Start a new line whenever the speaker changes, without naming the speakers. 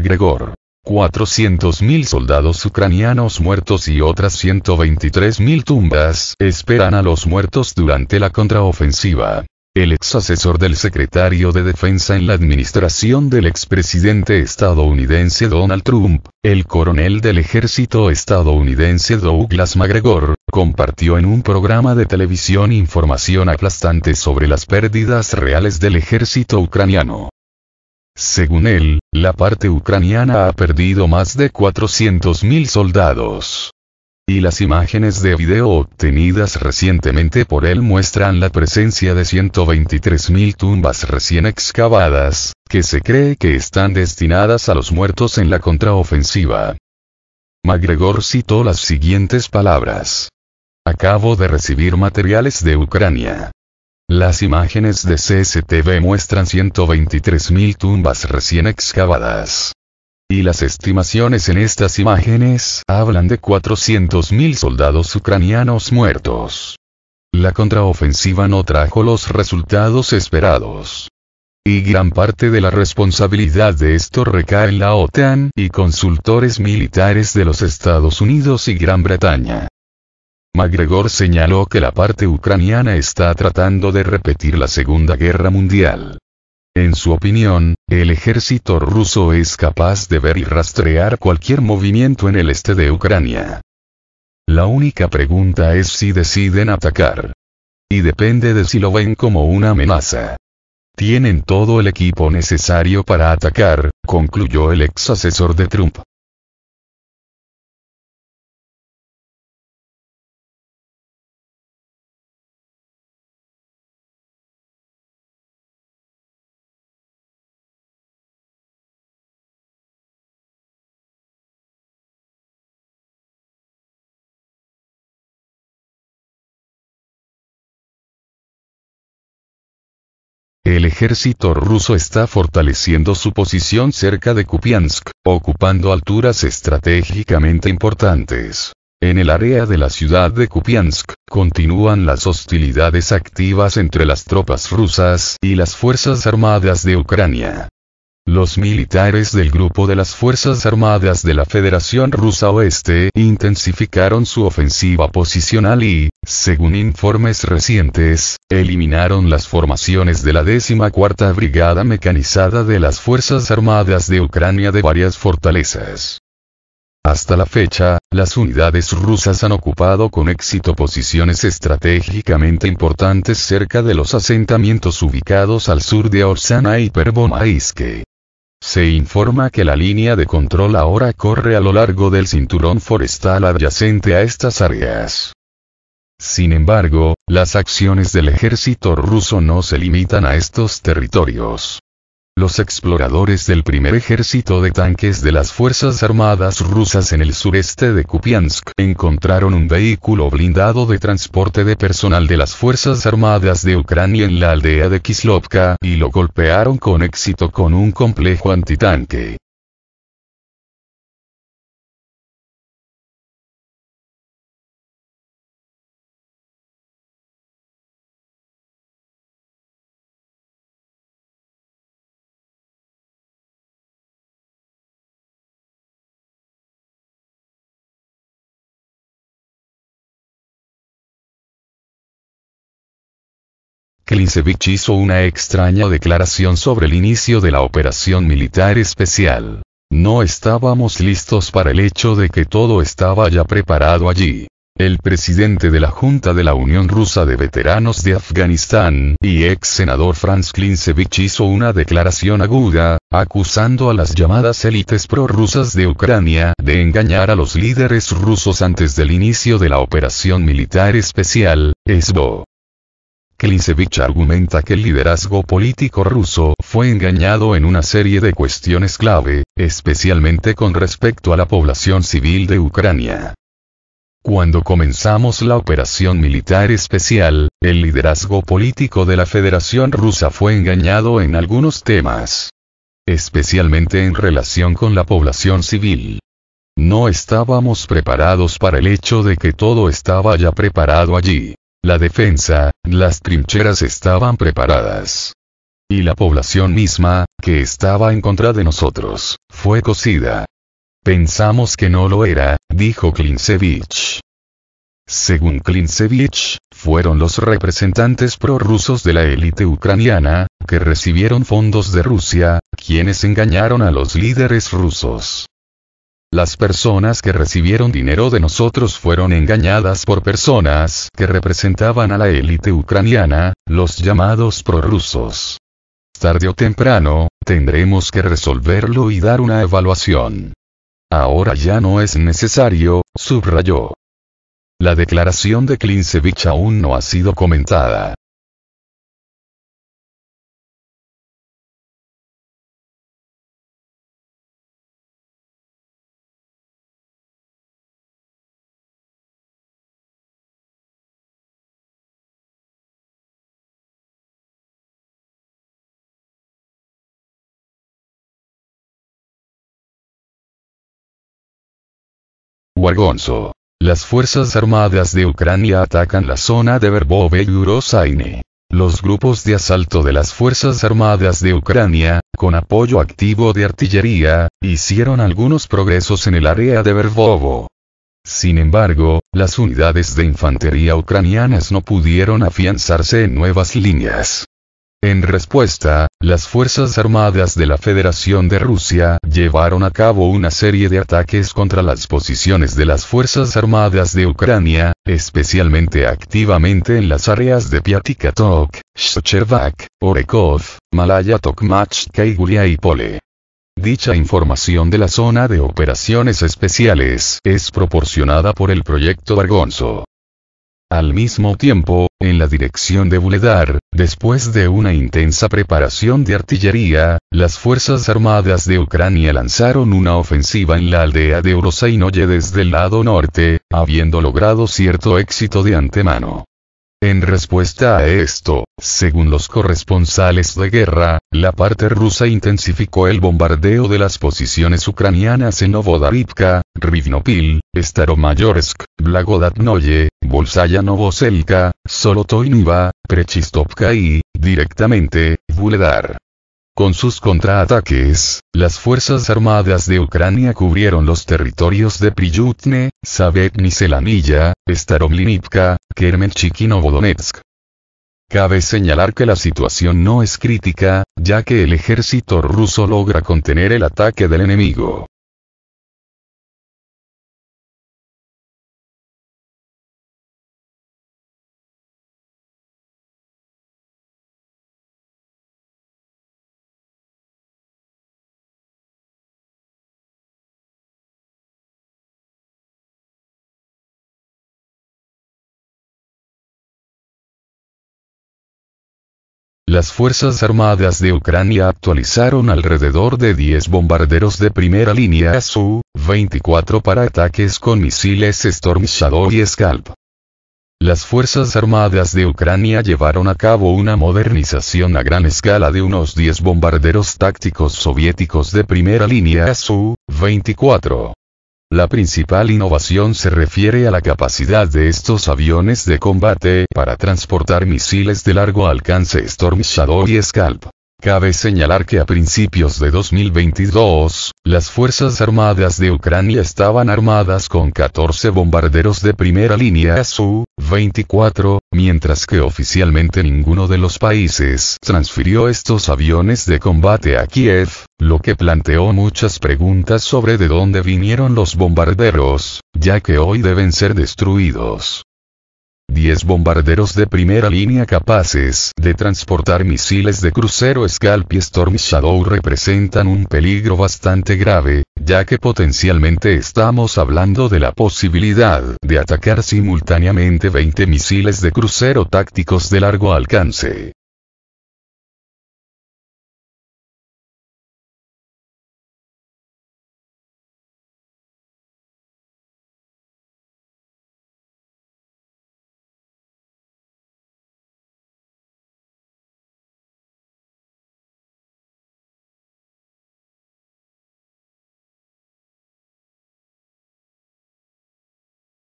400.000 soldados ucranianos muertos y otras 123.000
tumbas esperan a los muertos durante la contraofensiva. El ex asesor del secretario de Defensa en la administración del expresidente estadounidense Donald Trump, el coronel del ejército estadounidense Douglas McGregor, compartió en un programa de televisión información aplastante sobre las pérdidas reales del ejército ucraniano. Según él, la parte ucraniana ha perdido más de 400.000 soldados. Y las imágenes de video obtenidas recientemente por él muestran la presencia de 123.000 tumbas recién excavadas, que se cree que están destinadas a los muertos en la contraofensiva. MacGregor citó las siguientes palabras. Acabo de recibir materiales de Ucrania. Las imágenes de CCTV muestran 123.000 tumbas recién excavadas. Y las estimaciones en estas imágenes hablan de 400.000 soldados ucranianos muertos. La contraofensiva no trajo los resultados esperados. Y gran parte de la responsabilidad de esto recae en la OTAN y consultores militares de los Estados Unidos y Gran Bretaña. MacGregor señaló que la parte ucraniana está tratando de repetir la Segunda Guerra Mundial. En su opinión, el ejército ruso es capaz de ver y rastrear cualquier movimiento en el este de Ucrania. La única pregunta es si deciden atacar. Y depende de si lo ven como una amenaza.
Tienen todo el equipo necesario para atacar, concluyó el ex asesor de Trump. el ejército ruso está fortaleciendo su posición cerca de Kupiansk,
ocupando alturas estratégicamente importantes. En el área de la ciudad de Kupiansk, continúan las hostilidades activas entre las tropas rusas y las Fuerzas Armadas de Ucrania. Los militares del grupo de las Fuerzas Armadas de la Federación Rusa Oeste intensificaron su ofensiva posicional y, según informes recientes, eliminaron las formaciones de la 14 Brigada Mecanizada de las Fuerzas Armadas de Ucrania de varias fortalezas. Hasta la fecha, las unidades rusas han ocupado con éxito posiciones estratégicamente importantes cerca de los asentamientos ubicados al sur de Orsana y Perbomaiske. Se informa que la línea de control ahora corre a lo largo del cinturón forestal adyacente a estas áreas. Sin embargo, las acciones del ejército ruso no se limitan a estos territorios los exploradores del primer ejército de tanques de las Fuerzas Armadas rusas en el sureste de Kupiansk encontraron un vehículo blindado de transporte de personal de las Fuerzas Armadas de Ucrania en la aldea de
Kislovka y lo golpearon con éxito con un complejo antitanque. Klinsevich hizo una extraña declaración sobre el inicio de la operación militar especial. No
estábamos listos para el hecho de que todo estaba ya preparado allí. El presidente de la Junta de la Unión Rusa de Veteranos de Afganistán y ex senador Franz Klinsevich hizo una declaración aguda, acusando a las llamadas élites prorrusas de Ucrania de engañar a los líderes rusos antes del inicio de la operación militar especial, ESBO. Klinsevich argumenta que el liderazgo político ruso fue engañado en una serie de cuestiones clave, especialmente con respecto a la población civil de Ucrania. Cuando comenzamos la operación militar especial, el liderazgo político de la Federación Rusa fue engañado en algunos temas, especialmente en relación con la población civil. No estábamos preparados para el hecho de que todo estaba ya preparado allí. La defensa, las trincheras estaban preparadas. Y la población misma, que estaba en contra de nosotros, fue cocida. Pensamos que no lo era, dijo Klintsevich. Según Klintsevich, fueron los representantes prorrusos de la élite ucraniana, que recibieron fondos de Rusia, quienes engañaron a los líderes rusos. Las personas que recibieron dinero de nosotros fueron engañadas por personas que representaban a la élite ucraniana, los llamados prorrusos. Tarde o temprano, tendremos que resolverlo y dar una evaluación. Ahora ya no es necesario, subrayó. La
declaración de Klinsevich aún no ha sido comentada. Wargonzo. Las Fuerzas Armadas
de Ucrania atacan la zona de Verbove y Urosaine. Los grupos de asalto de las Fuerzas Armadas de Ucrania, con apoyo activo de artillería, hicieron algunos progresos en el área de Verbovo. Sin embargo, las unidades de infantería ucranianas no pudieron afianzarse en nuevas líneas. En respuesta, las Fuerzas Armadas de la Federación de Rusia llevaron a cabo una serie de ataques contra las posiciones de las Fuerzas Armadas de Ucrania, especialmente activamente en las áreas de Piatikatok, Shcherbak, Orekov, Malaya Tokmachka y Pole. Dicha información de la zona de operaciones especiales es proporcionada por el proyecto Argonzo. Al mismo tiempo, en la dirección de Buledar, después de una intensa preparación de artillería, las Fuerzas Armadas de Ucrania lanzaron una ofensiva en la aldea de Orosainoye desde el lado norte, habiendo logrado cierto éxito de antemano. En respuesta a esto, según los corresponsales de guerra, la parte rusa intensificó el bombardeo de las posiciones ucranianas en Novodarivka, Rivnopil, Staromayorsk, Blagodatnoye, Bolsaya Novoselka, Solotoyniva, Prechistopka y, directamente, Vuledar. Con sus contraataques, las Fuerzas Armadas de Ucrania cubrieron los territorios de Priyutne, Savetny Selanilla, Staromlinitka, Kermenchik y Novodonetsk. Cabe señalar que la situación no
es crítica, ya que el ejército ruso logra contener el ataque del enemigo. Las Fuerzas Armadas de Ucrania actualizaron alrededor de 10 bombarderos de primera línea
Su-24 para ataques con misiles Storm Shadow y Scalp. Las Fuerzas Armadas de Ucrania llevaron a cabo una modernización a gran escala de unos 10 bombarderos tácticos soviéticos de primera línea Su-24. La principal innovación se refiere a la capacidad de estos aviones de combate para transportar misiles de largo alcance Storm Shadow y Scalp. Cabe señalar que a principios de 2022, las Fuerzas Armadas de Ucrania estaban armadas con 14 bombarderos de primera línea Su-24, mientras que oficialmente ninguno de los países transfirió estos aviones de combate a Kiev, lo que planteó muchas preguntas sobre de dónde vinieron los bombarderos, ya que hoy deben ser destruidos. 10 bombarderos de primera línea capaces de transportar misiles de crucero Scalp y Storm Shadow representan un peligro bastante grave, ya que potencialmente estamos hablando de la posibilidad de atacar simultáneamente
20 misiles de crucero tácticos de largo alcance.